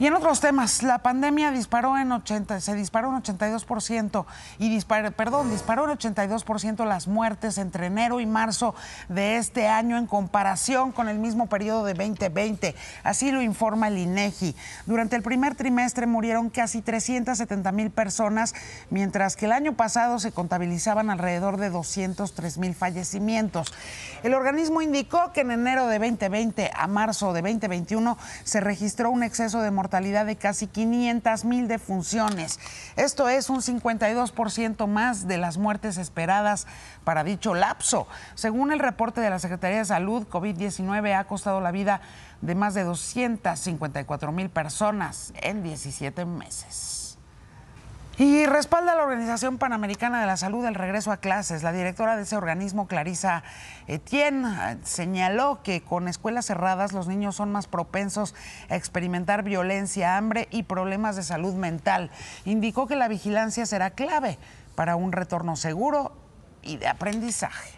Y en otros temas, la pandemia disparó en 80, se disparó un 82% y perdón, disparó en 82% las muertes entre enero y marzo de este año en comparación con el mismo periodo de 2020. Así lo informa el INEGI. E Durante el primer trimestre murieron casi 370 mil personas, mientras que el año pasado se contabilizaban alrededor de 203 mil fallecimientos. El organismo indicó que en enero de 2020 a marzo de 2021 se registró un exceso de mortalidad totalidad de casi 500 mil defunciones. Esto es un 52% más de las muertes esperadas para dicho lapso. Según el reporte de la Secretaría de Salud, COVID-19 ha costado la vida de más de 254 mil personas en 17 meses. Y respalda la Organización Panamericana de la Salud el regreso a clases. La directora de ese organismo, Clarisa Etienne, señaló que con escuelas cerradas los niños son más propensos a experimentar violencia, hambre y problemas de salud mental. Indicó que la vigilancia será clave para un retorno seguro y de aprendizaje.